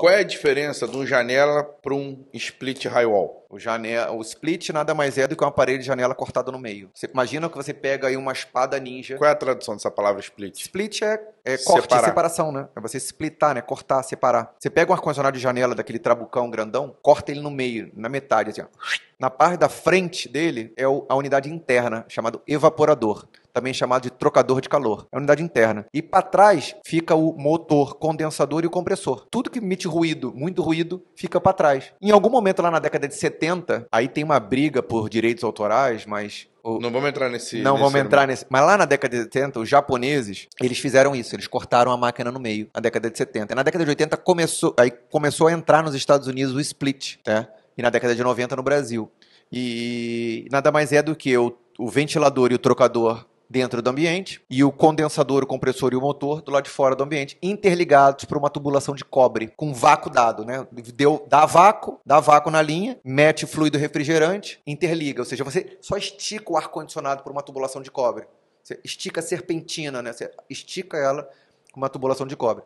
Qual é a diferença de um janela para um split highwall? O, janela, o split nada mais é do que um aparelho de janela cortado no meio. Você imagina que você pega aí uma espada ninja. Qual é a tradução dessa palavra split? Split é, é corte, separar. separação, né? É você splitar, né? Cortar, separar. Você pega um ar-condicionado de janela daquele trabucão grandão, corta ele no meio, na metade, assim, ó na parte da frente dele é a unidade interna, chamado evaporador, também chamado de trocador de calor. É a unidade interna. E para trás fica o motor, condensador e o compressor. Tudo que emite ruído, muito ruído, fica para trás. Em algum momento lá na década de 70, aí tem uma briga por direitos autorais, mas não vamos entrar nesse. Não nesse vamos entrar nesse. Mas lá na década de 70, os japoneses, eles fizeram isso. Eles cortaram a máquina no meio, na década de 70. Na década de 80, começou, aí começou a entrar nos Estados Unidos o split, né? E na década de 90 no Brasil. E nada mais é do que o, o ventilador e o trocador dentro do ambiente e o condensador, o compressor e o motor do lado de fora do ambiente, interligados por uma tubulação de cobre com vácuo dado, né? Deu, dá vácuo, dá vácuo na linha, mete fluido refrigerante, interliga, ou seja, você só estica o ar condicionado por uma tubulação de cobre. Você estica a serpentina, né? Você estica ela com uma tubulação de cobre.